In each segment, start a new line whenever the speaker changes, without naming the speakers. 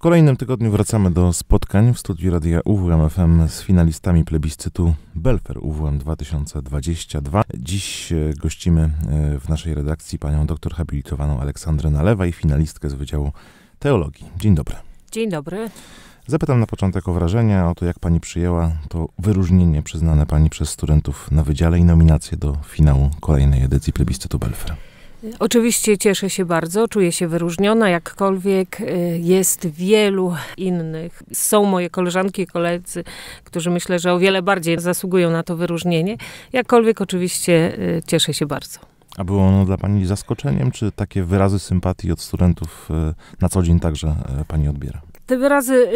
kolejnym tygodniu wracamy do spotkań w studiu Radia UWM FM z finalistami plebiscytu Belfer UWM 2022. Dziś e, gościmy e, w naszej redakcji panią doktor habilitowaną Aleksandrę Nalewa i finalistkę z Wydziału Teologii. Dzień dobry. Dzień dobry. Zapytam na początek o wrażenia, o to jak pani przyjęła to wyróżnienie przyznane pani przez studentów na wydziale i nominację do finału kolejnej edycji plebiscytu Belfer.
Oczywiście cieszę się bardzo, czuję się wyróżniona, jakkolwiek y, jest wielu innych. Są moje koleżanki i koledzy, którzy myślę, że o wiele bardziej zasługują na to wyróżnienie. Jakkolwiek oczywiście y, cieszę się bardzo.
A było ono dla Pani zaskoczeniem, czy takie wyrazy sympatii od studentów y, na co dzień także Pani odbiera?
Te wyrazy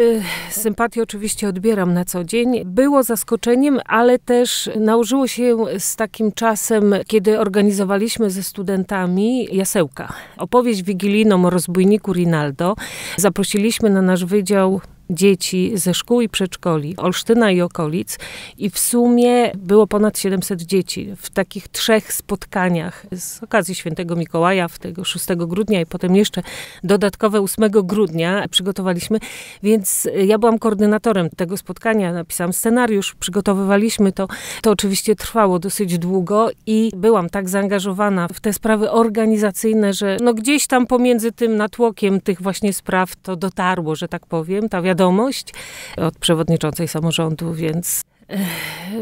sympatii oczywiście odbieram na co dzień. Było zaskoczeniem, ale też nałożyło się z takim czasem, kiedy organizowaliśmy ze studentami jasełka. Opowieść wigilijną o rozbójniku Rinaldo. Zaprosiliśmy na nasz wydział dzieci ze szkół i przedszkoli Olsztyna i okolic i w sumie było ponad 700 dzieci w takich trzech spotkaniach z okazji świętego Mikołaja w tego 6 grudnia i potem jeszcze dodatkowe 8 grudnia przygotowaliśmy, więc e, ja byłam koordynatorem tego spotkania, napisałam scenariusz, przygotowywaliśmy to. To oczywiście trwało dosyć długo i byłam tak zaangażowana w te sprawy organizacyjne, że no gdzieś tam pomiędzy tym natłokiem tych właśnie spraw to dotarło, że tak powiem, ta wiadomość od przewodniczącej samorządu, więc e,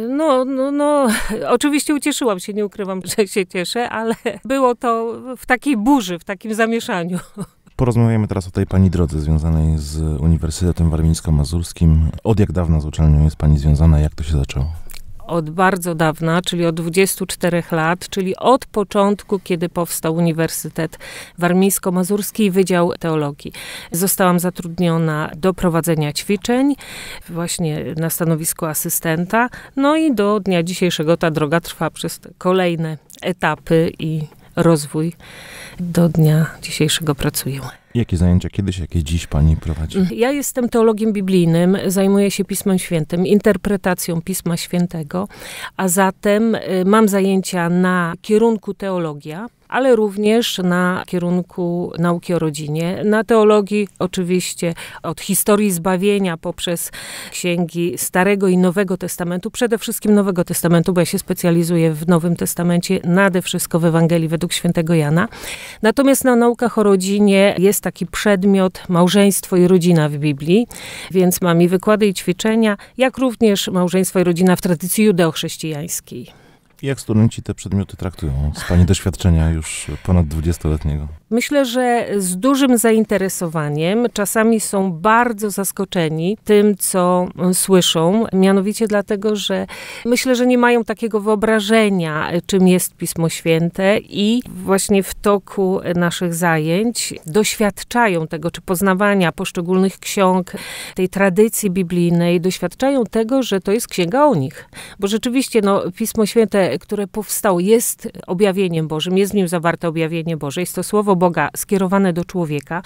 no, no, no, oczywiście ucieszyłam się, nie ukrywam, że się cieszę, ale było to w takiej burzy, w takim zamieszaniu.
Porozmawiamy teraz o tej pani drodze związanej z Uniwersytetem Warmińsko-Mazurskim. Od jak dawna z uczelnią jest pani związana? Jak to się zaczęło?
od bardzo dawna, czyli od 24 lat, czyli od początku, kiedy powstał Uniwersytet Warmińsko-Mazurski i Wydział Teologii. Zostałam zatrudniona do prowadzenia ćwiczeń, właśnie na stanowisku asystenta, no i do dnia dzisiejszego ta droga trwa przez kolejne etapy i rozwój. Do dnia dzisiejszego pracuję.
Jakie zajęcia kiedyś, jakie dziś pani prowadzi?
Mhm. Ja jestem teologiem biblijnym, zajmuję się Pismem Świętym, interpretacją Pisma Świętego, a zatem y, mam zajęcia na kierunku teologia ale również na kierunku nauki o rodzinie, na teologii oczywiście od historii zbawienia poprzez księgi Starego i Nowego Testamentu, przede wszystkim Nowego Testamentu, bo ja się specjalizuję w Nowym Testamencie, nade wszystko w Ewangelii według świętego Jana. Natomiast na naukach o rodzinie jest taki przedmiot małżeństwo i rodzina w Biblii, więc mamy wykłady i ćwiczenia, jak również małżeństwo i rodzina w tradycji judeochrześcijańskiej.
Jak studenci te przedmioty traktują z Pani doświadczenia już ponad 20-letniego?
Myślę, że z dużym zainteresowaniem czasami są bardzo zaskoczeni tym, co słyszą, mianowicie dlatego, że myślę, że nie mają takiego wyobrażenia, czym jest Pismo Święte i właśnie w toku naszych zajęć doświadczają tego, czy poznawania poszczególnych ksiąg, tej tradycji biblijnej, doświadczają tego, że to jest księga o nich. Bo rzeczywiście no, Pismo Święte które, powstało, jest objawieniem Bożym, jest w nim zawarte objawienie Boże, jest to słowo Boga skierowane do człowieka,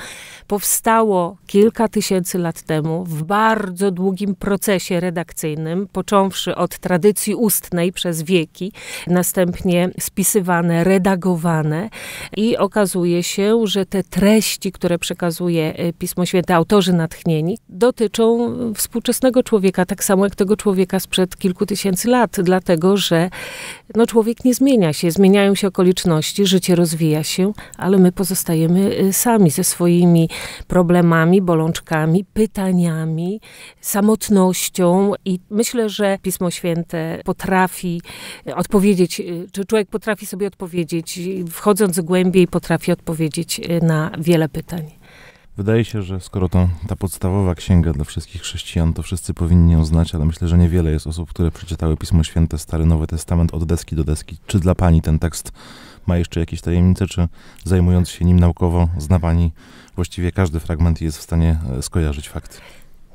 powstało kilka tysięcy lat temu w bardzo długim procesie redakcyjnym, począwszy od tradycji ustnej przez wieki, następnie spisywane, redagowane i okazuje się, że te treści, które przekazuje e, Pismo Święte, autorzy natchnieni, dotyczą współczesnego człowieka, tak samo jak tego człowieka sprzed kilku tysięcy lat, dlatego że no, człowiek nie zmienia się, zmieniają się okoliczności, życie rozwija się, ale my pozostajemy y, sami ze swoimi problemami, bolączkami, pytaniami, samotnością i myślę, że Pismo Święte potrafi y, odpowiedzieć, y, czy człowiek potrafi sobie odpowiedzieć, wchodząc głębiej potrafi odpowiedzieć na wiele pytań.
Wydaje się, że skoro to ta podstawowa księga dla wszystkich chrześcijan, to wszyscy powinni ją znać, ale myślę, że niewiele jest osób, które przeczytały Pismo Święte, Stary Nowy Testament od deski do deski. Czy dla Pani ten tekst ma jeszcze jakieś tajemnice, czy zajmując się nim naukowo, zna Pani właściwie każdy fragment i jest w stanie e, skojarzyć fakty?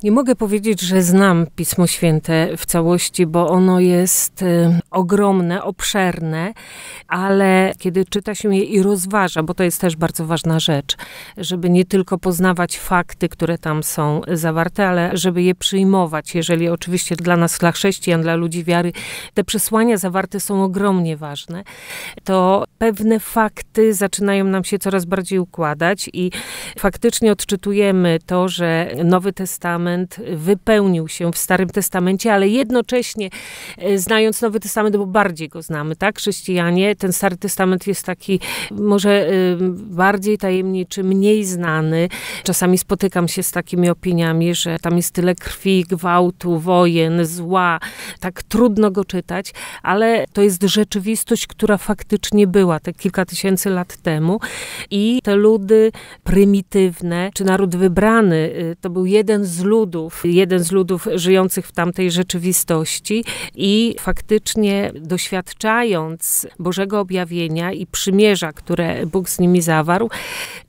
Nie mogę powiedzieć, że znam Pismo Święte w całości, bo ono jest y, ogromne, obszerne, ale kiedy czyta się je i rozważa, bo to jest też bardzo ważna rzecz, żeby nie tylko poznawać fakty, które tam są zawarte, ale żeby je przyjmować, jeżeli oczywiście dla nas, dla chrześcijan, dla ludzi wiary, te przesłania zawarte są ogromnie ważne, to pewne fakty zaczynają nam się coraz bardziej układać i faktycznie odczytujemy to, że Nowy Testament Testament wypełnił się w Starym Testamencie, ale jednocześnie e, znając Nowy Testament, bo bardziej go znamy, tak, chrześcijanie, ten Stary Testament jest taki może e, bardziej tajemniczy, mniej znany. Czasami spotykam się z takimi opiniami, że tam jest tyle krwi, gwałtu, wojen, zła, tak trudno go czytać, ale to jest rzeczywistość, która faktycznie była te kilka tysięcy lat temu i te ludy prymitywne, czy naród wybrany, y, to był jeden z ludzi, ludów, jeden z ludów żyjących w tamtej rzeczywistości i faktycznie doświadczając Bożego objawienia i przymierza, które Bóg z nimi zawarł,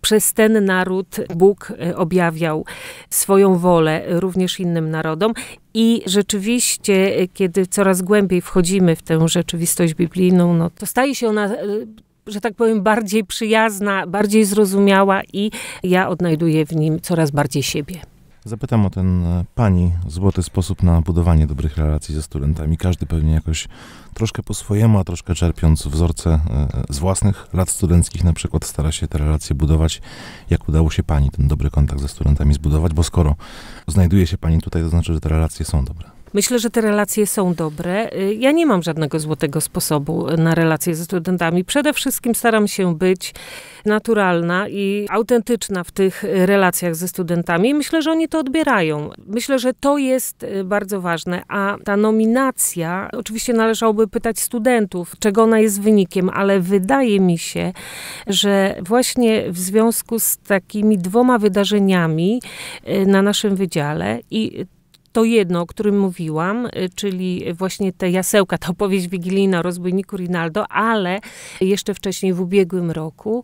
przez ten naród Bóg e, objawiał swoją wolę również innym narodom i rzeczywiście, e, kiedy coraz głębiej wchodzimy w tę rzeczywistość biblijną, no to staje się ona, e, że tak powiem, bardziej przyjazna, bardziej zrozumiała i ja odnajduję w nim coraz bardziej siebie.
Zapytam o ten e, pani złoty sposób na budowanie dobrych relacji ze studentami. Każdy pewnie jakoś troszkę po swojemu, a troszkę czerpiąc wzorce e, e, z własnych lat studenckich na przykład stara się te relacje budować. Jak udało się pani ten dobry kontakt ze studentami zbudować? Bo skoro znajduje się pani tutaj, to znaczy, że te relacje są dobre.
Myślę, że te relacje są dobre. Y, ja nie mam żadnego złotego sposobu na relacje ze studentami. Przede wszystkim staram się być naturalna i autentyczna w tych relacjach ze studentami. Myślę, że oni to odbierają. Myślę, że to jest y, bardzo ważne. A ta nominacja, oczywiście należałoby pytać studentów, czego ona jest wynikiem, ale wydaje mi się, że właśnie w związku z takimi dwoma wydarzeniami y, na naszym wydziale i to jedno, o którym mówiłam, y, czyli właśnie te jasełka, ta opowieść wigilijna o rozbójniku Rinaldo, ale jeszcze wcześniej w ubiegłym roku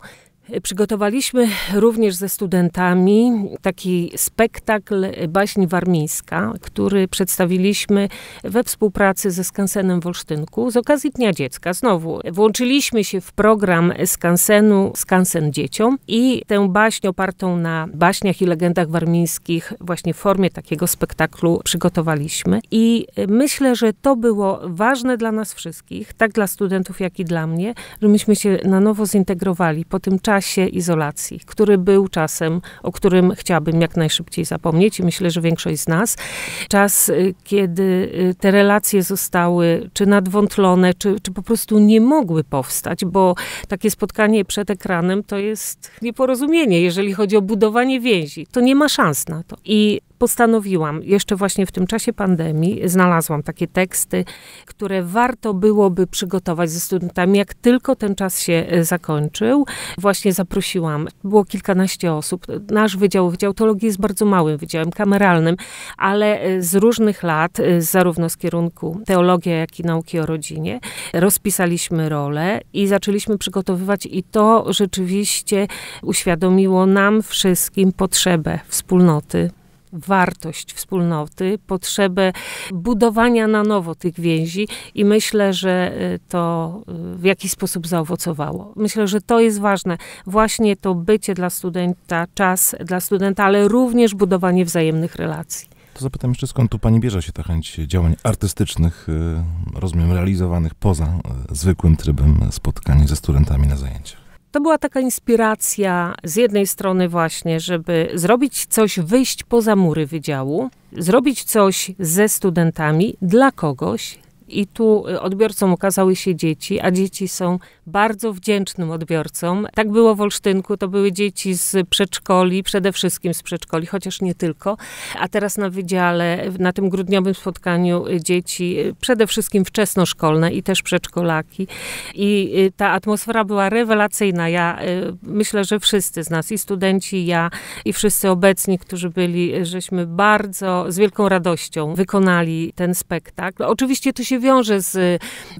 Przygotowaliśmy również ze studentami taki spektakl Baśń Warmińska, który przedstawiliśmy we współpracy ze Skansenem w Olsztynku z okazji Dnia Dziecka. Znowu włączyliśmy się w program Skansenu Skansen Dzieciom i tę baśń opartą na baśniach i legendach warmińskich właśnie w formie takiego spektaklu przygotowaliśmy. I myślę, że to było ważne dla nas wszystkich, tak dla studentów, jak i dla mnie, że myśmy się na nowo zintegrowali po tym czasie, czasie izolacji, który był czasem, o którym chciałabym jak najszybciej zapomnieć i myślę, że większość z nas. Czas, y, kiedy y, te relacje zostały czy nadwątlone, czy, czy po prostu nie mogły powstać, bo takie spotkanie przed ekranem to jest nieporozumienie, jeżeli chodzi o budowanie więzi. To nie ma szans na to. I postanowiłam, jeszcze właśnie w tym czasie pandemii, znalazłam takie teksty, które warto byłoby przygotować ze studentami, jak tylko ten czas się e, zakończył. Właśnie zaprosiłam, było kilkanaście osób. Nasz wydział, Wydział Teologii jest bardzo małym wydziałem, kameralnym, ale e, z różnych lat, e, zarówno z kierunku teologia, jak i nauki o rodzinie, rozpisaliśmy role i zaczęliśmy przygotowywać i to rzeczywiście uświadomiło nam wszystkim potrzebę wspólnoty wartość wspólnoty, potrzebę budowania na nowo tych więzi i myślę, że y, to y, w jakiś sposób zaowocowało. Myślę, że to jest ważne. Właśnie to bycie dla studenta, czas dla studenta, ale również budowanie wzajemnych relacji.
To zapytam jeszcze, skąd tu pani bierze się ta chęć działań artystycznych, y, rozumiem, realizowanych poza zwykłym trybem spotkań ze studentami na zajęciach?
To była taka inspiracja z jednej strony właśnie, żeby zrobić coś, wyjść poza mury wydziału, zrobić coś ze studentami dla kogoś, i tu y, odbiorcą okazały się dzieci, a dzieci są bardzo wdzięcznym odbiorcą. Tak było w Olsztynku, to były dzieci z przedszkoli, przede wszystkim z przedszkoli, chociaż nie tylko. A teraz na wydziale, na tym grudniowym spotkaniu y, dzieci, y, przede wszystkim wczesnoszkolne i też przedszkolaki. I ta atmosfera była rewelacyjna. Ja myślę, że wszyscy z nas, i studenci, i ja, i wszyscy obecni, którzy byli, żeśmy bardzo z wielką radością wykonali ten spektakl. Oczywiście to się wiąże z y,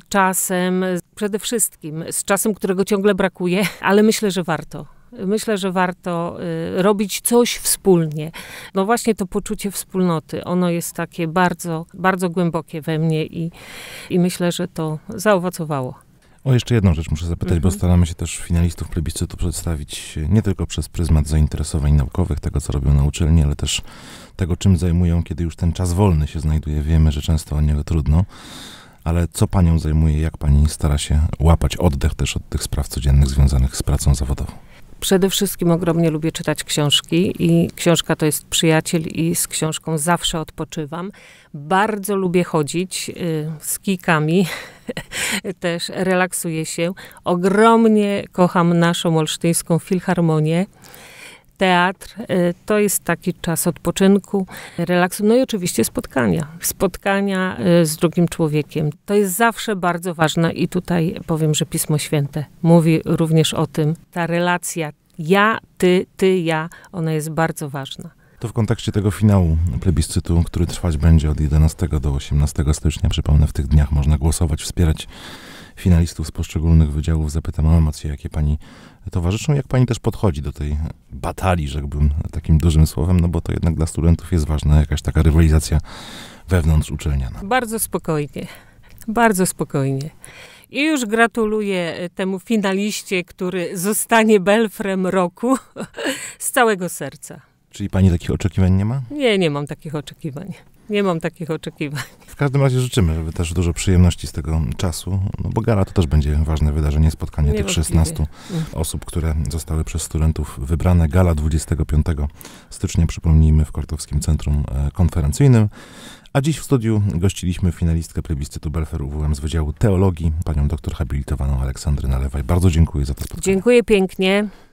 czasem, przede wszystkim z czasem, którego ciągle brakuje, ale myślę, że warto. Myślę, że warto y, robić coś wspólnie. No właśnie to poczucie wspólnoty, ono jest takie bardzo, bardzo głębokie we mnie i, i myślę, że to zaowocowało.
O, jeszcze jedną rzecz muszę zapytać, bo mhm. staramy się też finalistów plebiscytu przedstawić e, nie tylko przez pryzmat zainteresowań naukowych, tego co robią na uczelni, ale też tego czym zajmują, kiedy już ten czas wolny się znajduje. Wiemy, że często o niego trudno, ale co panią zajmuje, jak pani stara się łapać oddech też od tych spraw codziennych związanych z pracą zawodową?
Przede wszystkim ogromnie lubię czytać książki i książka to jest przyjaciel i z książką zawsze odpoczywam. Bardzo lubię chodzić y, z kikami, też relaksuję się. Ogromnie kocham naszą olsztyńską filharmonię teatr y, to jest taki czas odpoczynku, relaksu, no i oczywiście spotkania. Spotkania y, z drugim człowiekiem. To jest zawsze bardzo ważne i tutaj powiem, że Pismo Święte mówi również o tym. Ta relacja ja, ty, ty, ja, ona jest bardzo ważna.
To w kontekście tego finału plebiscytu, który trwać będzie od 11 do 18 stycznia, przypomnę, w tych dniach można głosować, wspierać finalistów z poszczególnych wydziałów zapytam o emocje, jakie pani towarzyszą, jak pani też podchodzi do tej batalii, rzekłbym takim dużym słowem, no bo to jednak dla studentów jest ważna jakaś taka rywalizacja wewnątrz uczelniana.
Bardzo spokojnie, bardzo spokojnie. I już gratuluję temu finaliście, który zostanie belfrem roku z całego serca.
Czyli pani takich oczekiwań nie ma?
Nie, nie mam takich oczekiwań nie mam takich oczekiwań.
W każdym razie życzymy, żeby też dużo przyjemności z tego czasu, no bo gala to też będzie ważne wydarzenie, spotkanie tych 16 mm. osób, które zostały przez studentów wybrane. Gala 25 stycznia, przypomnijmy, w Kortowskim Centrum e, Konferencyjnym. A dziś w studiu gościliśmy finalistkę plebiscytu Belfer UWM z Wydziału Teologii, panią doktor habilitowaną Aleksandrę Nalewaj. Bardzo dziękuję za to
spotkanie. Dziękuję pięknie.